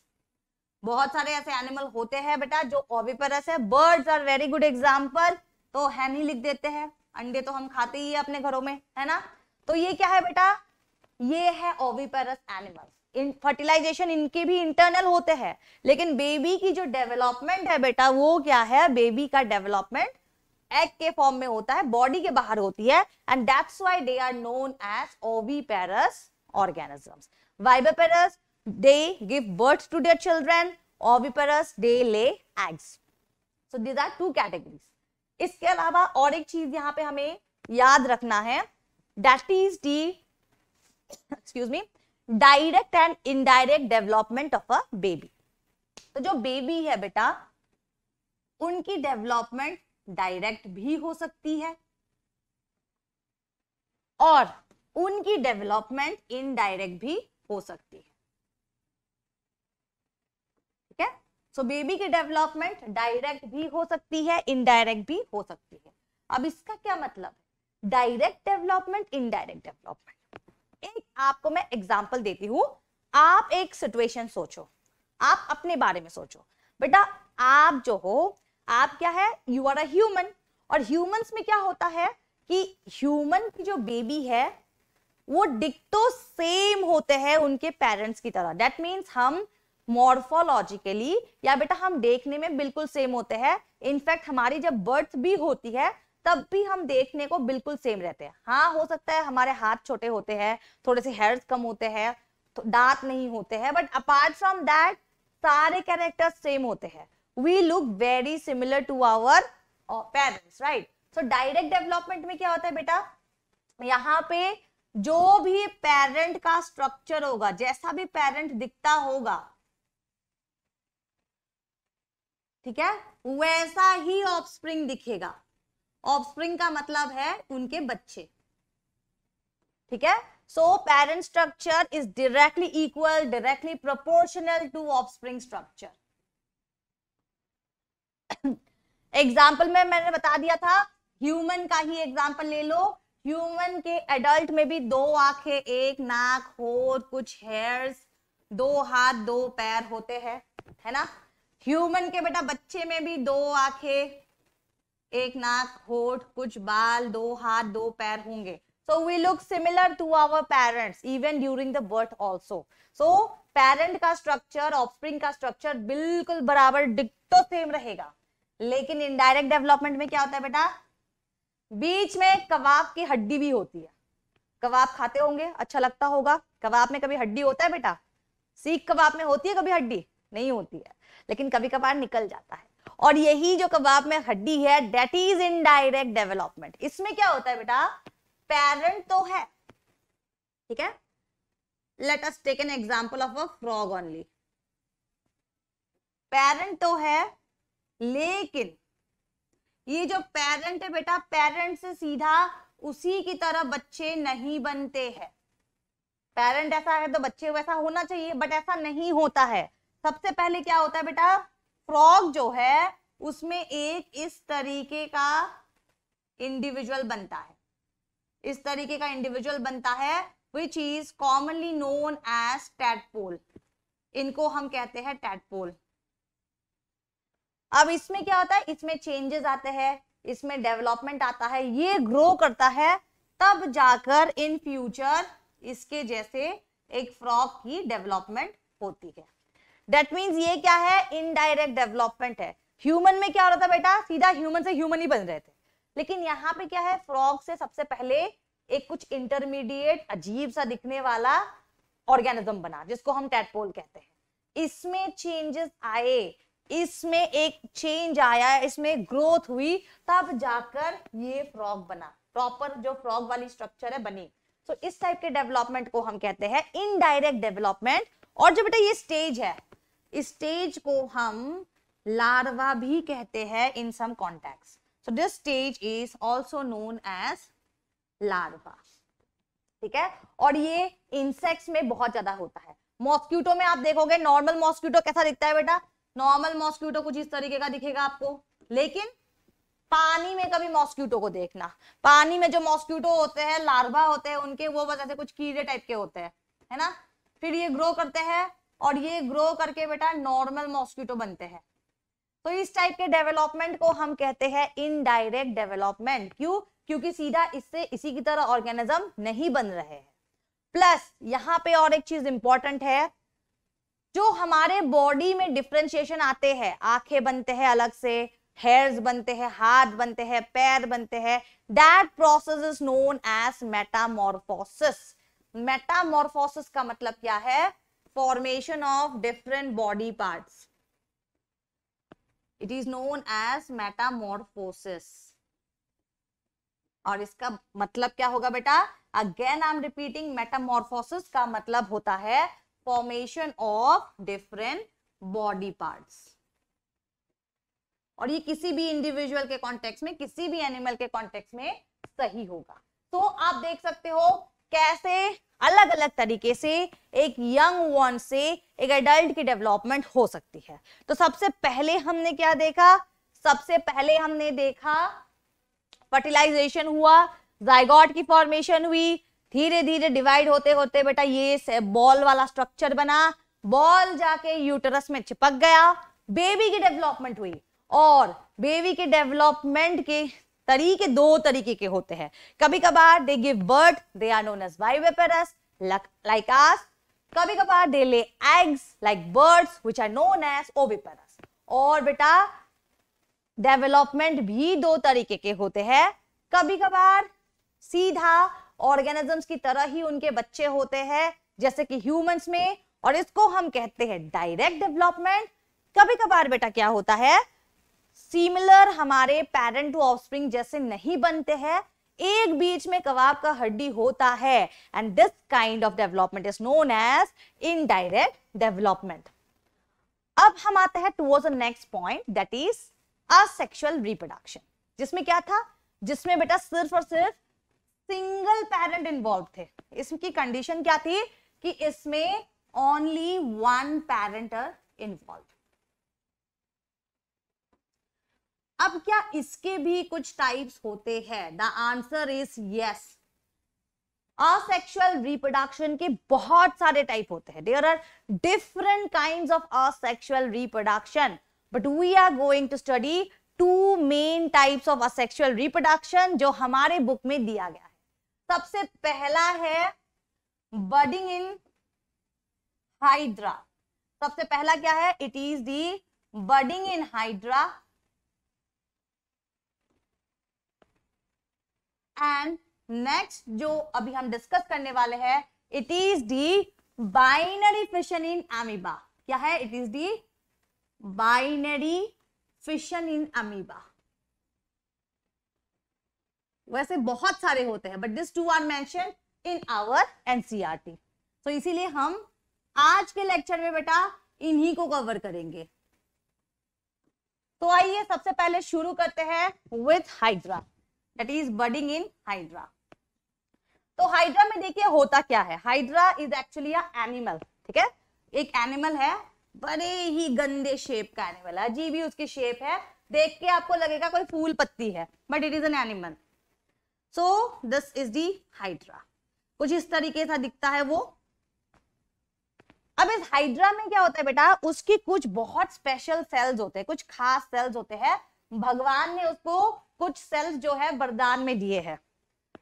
बहुत सारे ऐसे एनिमल होते हैं बेटा जो ओबिपरस है birds are very good example तो हैनी लिख देते हैं अंडे तो हम खाते ही है अपने घरों में है ना तो ये क्या है बेटा ये है ओविपेरस एनिमल्स इन फर्टिलाइजेशन इनके भी इंटरनल होते हैं लेकिन बेबी की जो डेवलपमेंट है बेटा वो क्या है बेबी का डेवलपमेंट एग के फॉर्म में होता है बॉडी के बाहर होती है and that's why they are known as oviparous organisms viviparous they give birth to their children oviparous they lay eggs so these are two categories इसके अलावा और एक चीज यहाँ पे हमें याद रखना है that is the excuse me direct and indirect development of a baby तो जो बेबी है बेटा उनकी डेवलपमेंट डायरेक्ट भी हो सकती है और उनकी डेवलपमेंट इनडायरेक्ट भी हो सकती है ठीक है सो बेबी की डेवलपमेंट डायरेक्ट भी हो सकती है इनडायरेक्ट भी हो सकती है अब इसका क्या मतलब है डायरेक्ट डेवलपमेंट इनडायरेक्ट डेवलपमेंट एक आपको मैं एग्जाम्पल देती हूँ आप एक सिचुएशन सोचो आप अपने बारे में सोचो बेटा आप जो हो आप क्या है यू आर अमन और ह्यूमंस में क्या होता है कि ह्यूमन की जो बेबी है वो डिक्टो सेम होते हैं उनके पेरेंट्स की तरह डेट मीन्स हम मॉर्फोलॉजिकली या बेटा हम देखने में बिल्कुल सेम होते हैं इनफैक्ट हमारी जब बर्थ भी होती है तब भी हम देखने को बिल्कुल सेम रहते हैं हाँ हो सकता है हमारे हाथ छोटे होते हैं थोड़े से हेयर्स कम होते हैं तो दांत नहीं होते हैं बट अपार्ट फ्रॉम दैट सारे कैरेक्टर सेम होते हैं we look very similar to our parents right so direct development में क्या होता है बेटा यहाँ पे जो भी पेरेंट का स्ट्रक्चर होगा जैसा भी पेरेंट दिखता होगा ठीक है वैसा ही ऑफस्प्रिंग दिखेगा ऑफस्प्रिंग का मतलब है उनके बच्चे ठीक है so parent structure is directly equal directly proportional to offspring structure example में मैंने बता दिया था ह्यूमन का ही एग्जाम्पल ले लो ह्यूमन के एडल्ट में भी दो आंखें एक नाक होर कुछ हेयर्स दो हाथ दो पैर होते हैं है ना ह्यूमन के बेटा बच्चे में भी दो आंखें एक नाक होठ कुछ बाल दो हाथ दो पैर होंगे so we look similar to our parents even during the birth also so parent का स्ट्रक्चर offspring का स्ट्रक्चर बिल्कुल बराबर डिक्टो सेम रहेगा लेकिन इनडायरेक्ट डेवलपमेंट में क्या होता है बेटा बीच में कबाब की हड्डी भी होती है कबाब खाते होंगे अच्छा लगता होगा कबाब में कभी हड्डी होता है बेटा सीख कबाब में होती है कभी हड्डी नहीं होती है लेकिन कभी कभार निकल जाता है और यही जो कबाब में हड्डी है डेट इज इनडायरेक्ट डेवलपमेंट इसमें क्या होता है बेटा पेरेंट तो है ठीक है let us take an example of a frog only parent तो है लेकिन ये जो पेरेंट है बेटा पेरेंट से सीधा उसी की तरह बच्चे नहीं बनते हैं पेरेंट ऐसा है तो बच्चे वैसा होना चाहिए बट ऐसा नहीं होता है सबसे पहले क्या होता है बेटा फ्रॉक जो है उसमें एक इस तरीके का इंडिविजुअल बनता है इस तरीके का इंडिविजुअल बनता है which is commonly known as tadpole इनको हम कहते हैं टैटपोल अब इसमें क्या होता है इसमें चेंजेस आते हैं इसमें डेवलपमेंट आता है ये ग्रो करता है तब जाकर इन फ्यूचर इसके जैसे एक फ्रॉक की डेवलपमेंट होती है दैट मीन्स ये क्या है इनडायरेक्ट डेवलपमेंट है ह्यूमन में क्या हो रहा था बेटा सीधा ह्यूमन से ह्यूमन ही बन रहे थे लेकिन यहाँ पे क्या है फ्रॉग से सबसे पहले एक कुछ इंटरमीडिएट अजीब सा दिखने वाला ऑर्गेनिज्म बना जिसको हम टेटपोल कहते हैं इसमें चेंजेस आए इसमें एक चेंज आया इसमें ग्रोथ हुई तब जाकर ये फ्रॉग बना प्रॉपर जो फ्रॉग वाली स्ट्रक्चर है बनी सो so, इस टाइप के डेवलपमेंट को हम कहते हैं इनडायरेक्ट डेवलपमेंट और जो बेटा ये स्टेज है इस स्टेज को हम लार्वा भी कहते हैं in some context so this stage is also known as larva ठीक है और ये इंसेक्ट्स में बहुत ज्यादा होता है मॉस्क्यूटो में आप देखोगे नॉर्मल मॉस्क्यूटो कैसा दिखता है बेटा नॉर्मल मॉस्क्यूटो कुछ इस तरीके का दिखेगा आपको लेकिन पानी में कभी मॉस्क्यूटो को देखना पानी में जो मॉस्क्यूटो होते हैं लार्वा होते हैं उनके वो बस ऐसे कुछ कीड़े टाइप के होते हैं है ना फिर ये ग्रो करते हैं और ये ग्रो करके बेटा नॉर्मल मॉस्किटो बनते हैं तो इस टाइप के डेवलपमेंट को हम कहते हैं इनडायरेक्ट डेवलपमेंट क्यों क्योंकि सीधा इससे इसी की तरह ऑर्गेनिज्म नहीं बन रहे हैं प्लस यहाँ पे और एक चीज इंपॉर्टेंट है जो हमारे बॉडी में डिफ्रेंशिएशन आते हैं आंखें बनते हैं अलग से हेयर्स बनते हैं हाथ बनते हैं पैर बनते हैं that process is known as metamorphosis metamorphosis का मतलब क्या है formation of different body parts it is known as metamorphosis और इसका मतलब क्या होगा बेटा again I am repeating metamorphosis का मतलब होता है formation of different body parts और ये किसी भी इंडिविजुअल के कॉन्टेक्स्ट में किसी भी एनिमल के कॉन्टेक्स्ट में सही होगा तो आप देख सकते हो कैसे अलग अलग तरीके से एक यंग वन से एक एडल्ट की डेवलपमेंट हो सकती है तो सबसे पहले हमने क्या देखा सबसे पहले हमने देखा फर्टिलाइजेशन हुआ जायगॉट की फॉर्मेशन हुई धीरे धीरे डिवाइड होते होते बेटा ये बॉल वाला स्ट्रक्चर बना बॉल जाके यूटरस में चिपक गया बेबी की डेवलपमेंट हुई और बेबी के डेवलपमेंट के तरीके दो तरीके के होते हैं कभी कभार they give birth they are known as viviparous like us कभी कभार they lay eggs like birds which are known as oviparous और बेटा डेवलपमेंट भी दो तरीके के होते हैं कभी कभार सीधा ऑर्गेनिजम्स की तरह ही उनके बच्चे होते हैं जैसे कि ह्यूमंस में और इसको हम कहते हैं डायरेक्ट डेवलपमेंट कभी कभार बेटा क्या होता है सिमिलर हमारे पेरेंट टू ऑफस्प्रिंग जैसे नहीं बनते हैं एक बीच में कबाब का हड्डी होता है and this kind of development is known as indirect development अब हम आते हैं towards the next point that is asexual reproduction जिसमें क्या था जिसमें बेटा सिर्फ और सिर्फ सिंगल पेरेंट इन्वॉल्व थे इसकी कंडीशन क्या थी कि इसमें ओनली वन पेरेंट इन्वॉल्व अब क्या इसके भी कुछ टाइप्स होते हैं the answer is yes asexual reproduction के बहुत सारे टाइप होते हैं there are different kind of asexual reproduction but we are going to study two main types of asexual reproduction जो हमारे बुक में दिया गया है सबसे पहला है बर्डिंग इन हाइड्रा सबसे पहला क्या है it is budding in hydra and next जो अभी हम डिस्कस करने वाले हैं it is the binary fission in amoeba क्या है it is the binary fission in amoeba वैसे बहुत सारे होते हैं but this two are mention in our NCERT तो इसीलिए हम आज के लेक्चर में बेटा इन्हीं को कवर करेंगे तो आइए सबसे पहले शुरू करते हैं with hydra that is budding in hydra तो हाइड्रा में देखिए होता क्या है हाइड्रा इज एक्चुअली एनिमल ठीक है एक एनिमल है बड़े ही गंदे शेप का एनिमल है जी भी उसकी शेप है देख के आपको लगेगा कोई फूल पत्ती है but it is an animal so this is the hydra कुछ इस तरीके से दिखता है वो अब इस हाइड्रा में क्या होता है बेटा उसकी कुछ बहुत स्पेशल सेल्स होते हैं कुछ खास सेल्स होते हैं भगवान ने उसको कुछ सेल्स जो है वरदान में दिए हैं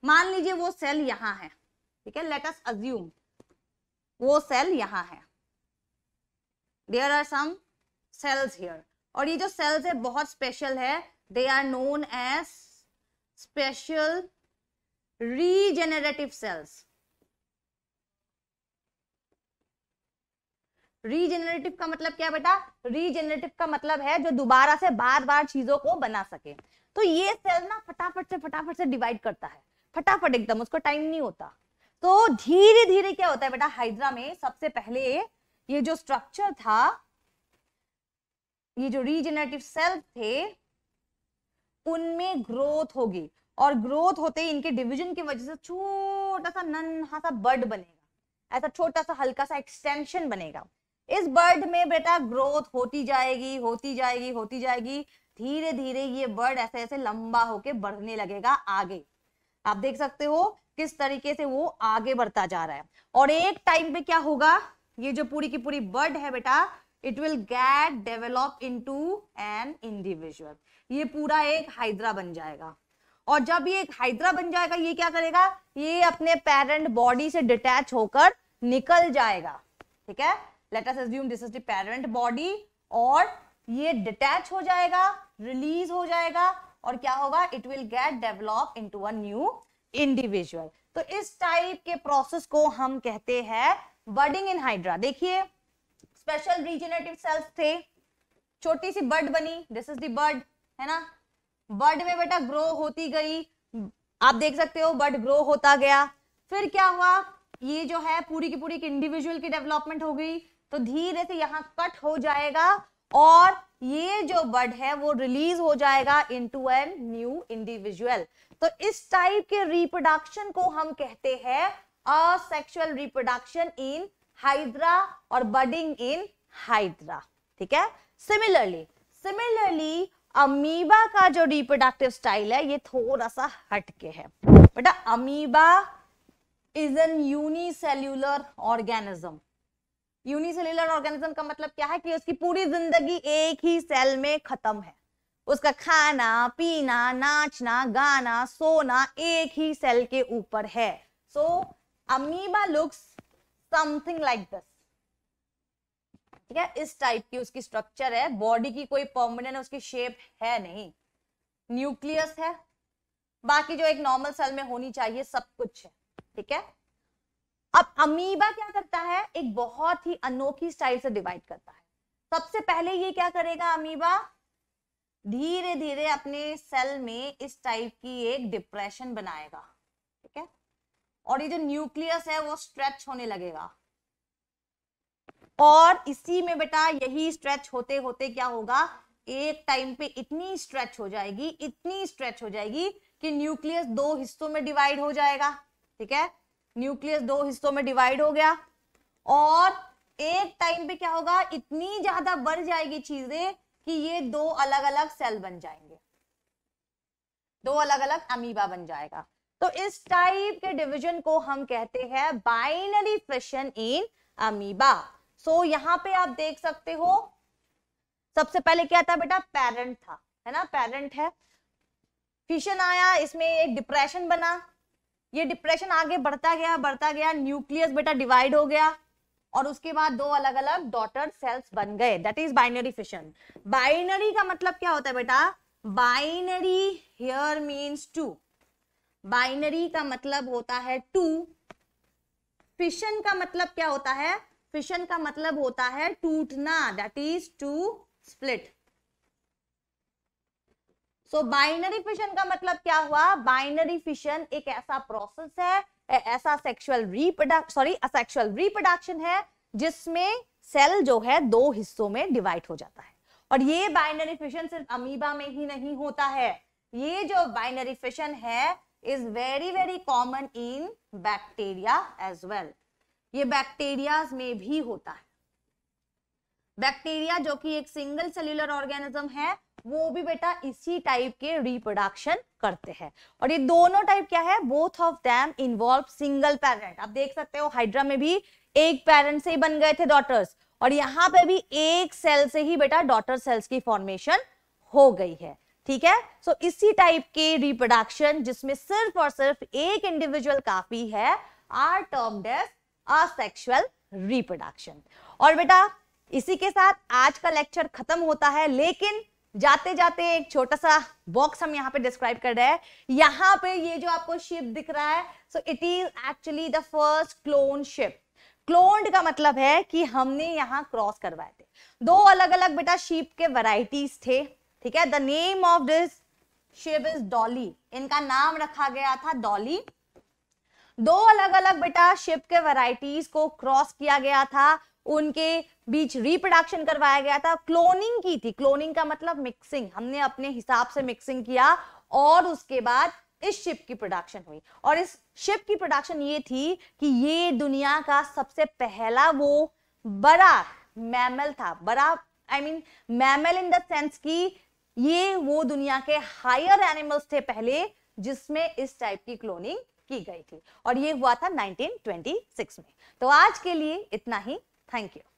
मान लीजिए वो सेल यहाँ है ठीक है लेट अस अज्यूम वो सेल यहाँ है there are some cells here और ये जो सेल्स है बहुत स्पेशल है they are known as special regenerative cells regenerative का मतलब क्या बेटा रीजेनरेटिव का मतलब है जो दोबारा से बार बार चीजों को बना सके तो ये सेल ना फटाफट से फटाफट से डिवाइड करता है फटाफट एकदम उसको टाइम नहीं होता तो धीरे धीरे क्या होता है बेटा हाइड्रा में सबसे पहले ये जो स्ट्रक्चर था ये जो रीजेनरेटिव सेल थे उनमें ग्रोथ होगी और ग्रोथ होते ही इनके डिवीजन की वजह से छोटा सा नन्हा सा बर्ड बनेगा ऐसा छोटा सा हल्का सा एक्सटेंशन बनेगा इस बर्ड में बेटा ग्रोथ होती जाएगी होती जाएगी होती जाएगी धीरे धीरे ये बर्ड ऐसे ऐसे लंबा होके बढ़ने लगेगा आगे आप देख सकते हो किस तरीके से वो आगे बढ़ता जा रहा है और एक टाइम पे क्या होगा ये जो पूरी की पूरी बर्ड है बेटा it will get develop to an individual ये पूरा एक हाइड्रा बन जाएगा और जब ये एक हाइड्रा बन जाएगा ये क्या करेगा ये अपने पेरेंट बॉडी से डिटैच होकर निकल जाएगा ठीक है let us assume this is the parent body और ये डिटैच हो जाएगा रिलीज हो जाएगा और क्या होगा it will get develop into a new individual तो इस टाइप के प्रोसेस को हम कहते हैं बर्डिंग इन हाइड्रा देखिए स्पेशल रीजनेटिव सेल्स थे छोटी सी बर्ड बनी दिस इज दर्ड बर्ड है ना बर्ड में बेटा ग्रो होती गई आप देख सकते हो बर्ड ग्रो होता गया फिर क्या हुआ ये जो है पूरी की पूरी एक इंडिविजुअल की डेवलपमेंट हो गई तो धीरे से यहाँ कट हो जाएगा और ये जो वर्ड है वो रिलीज हो जाएगा इनटू एन न्यू इंडिविजुअल तो इस टाइप के रिप्रोडक्शन को हम कहते हैं असेक्सुअल रिप्रोडक्शन इन हाइड्रा और बडिंग इन हाइड्रा ठीक है सिमिलरली सिमिलरली अमीबा का जो रिप्रोडक्टिव स्टाइल है ये थोड़ा सा हटके है बेटा amoeba is an unicellular organism unicellular organism का मतलब क्या है कि उसकी पूरी जिंदगी एक ही सेल में खत्म है उसका खाना पीना नाचना गाना सोना एक ही सेल के ऊपर है so amoeba looks something like this ठीक है इस टाइप की उसकी स्ट्रक्चर है बॉडी की कोई परमानेंट उसकी शेप है नहीं न्यूक्लियस है बाकी जो एक नॉर्मल सेल में होनी चाहिए सब कुछ है ठीक है अब अमीबा क्या करता है एक बहुत ही अनोखी स्टाइल से डिवाइड करता है सबसे पहले ये क्या करेगा अमीबा धीरे धीरे अपने सेल में इस टाइप की एक डिप्रेशन बनाएगा ठीक है और ये जो न्यूक्लियस है वो स्ट्रेच होने लगेगा और इसी में बेटा यही स्ट्रेच होते होते क्या होगा एक टाइम पे इतनी स्ट्रेच हो जाएगी इतनी स्ट्रेच हो जाएगी कि न्यूक्लियस दो हिस्सों में डिवाइड हो जाएगा ठीक है न्यूक्लियस दो हिस्सों में डिवाइड हो गया और एक टाइम पे क्या होगा इतनी ज्यादा बढ़ जाएगी चीजें कि ये दो अलग अलग सेल बन जाएंगे दो अलग अलग अमीबा बन जाएगा तो इस टाइप के डिवीजन को हम कहते हैं binary fission in amoeba so यहां पे आप देख सकते हो सबसे पहले क्या था बेटा पेरेंट था है ना पेरेंट है फिशन आया इसमें एक डिप्रेशन बना ये डिप्रेशन आगे बढ़ता गया बढ़ता गया न्यूक्लियस बेटा डिवाइड हो गया और उसके बाद दो अलग अलग डॉटर सेल्स बन गए that is binary fission binary का मतलब क्या होता है बेटा binary here means two binary का मतलब होता है टू फिशन का मतलब क्या होता है फिशन का मतलब होता है टूटना that is to split so binary fission का मतलब क्या हुआ बाइनरी फिशन एक ऐसा प्रोसेस है ऐसा sexual reproduction sorry asexual reproduction है जिसमें सेल जो है दो हिस्सों में डिवाइड हो जाता है और ये बाइनरी फिशन सिर्फ अमीबा में ही नहीं होता है ये जो बाइनरी फिशन है is very very common in bacteria as well ये बैक्टीरिया में भी होता है बैक्टीरिया जो कि एक सिंगल सेल्यूलर ऑर्गेनिज्म है वो भी बेटा इसी टाइप के रिप्रोडक्शन करते हैं और ये दोनों टाइप क्या है both of them involve single parent आप देख सकते हो हाइड्रा में भी एक पेरेंट से ही बन गए थे डॉटर्स और यहाँ पे भी एक सेल से ही बेटा डॉटर सेल्स की फॉर्मेशन हो गई है ठीक है सो so, इसी टाइप के रिप्रोडक्शन जिसमें सिर्फ और सिर्फ एक इंडिविजुअल काफी है are term as asexual reproduction और बेटा इसी के साथ आज का लेक्चर खत्म होता है लेकिन जाते जाते एक छोटा सा बॉक्स हम यहाँ पे डिस्क्राइब कर रहे हैं यहाँ पे ये जो आपको शिप दिख रहा है so it is actually the first clone sheep cloned का मतलब है कि हमने यहाँ क्रॉस करवाए थे दो अलग अलग बेटा शिप के वैरायटीज थे ठीक है the name of this sheep is Dolly इनका नाम रखा गया था डॉली दो अलग अलग बेटा शिप के वैरायटीज को क्रॉस किया गया था उनके बीच रिप्रोडक्शन करवाया गया था क्लोनिंग की थी क्लोनिंग का मतलब मिक्सिंग हमने अपने हिसाब से मिक्सिंग किया और उसके बाद इस शिप की प्रोडक्शन हुई और इस शिप की प्रोडक्शन ये थी कि ये दुनिया का सबसे पहला वो बड़ा मैमल था बड़ा I mean mammal in the sense कि ये वो दुनिया के हायर एनिमल्स थे पहले जिसमें इस टाइप की क्लोनिंग की गई थी और ये हुआ था 1926 में तो आज के लिए इतना ही Thank you.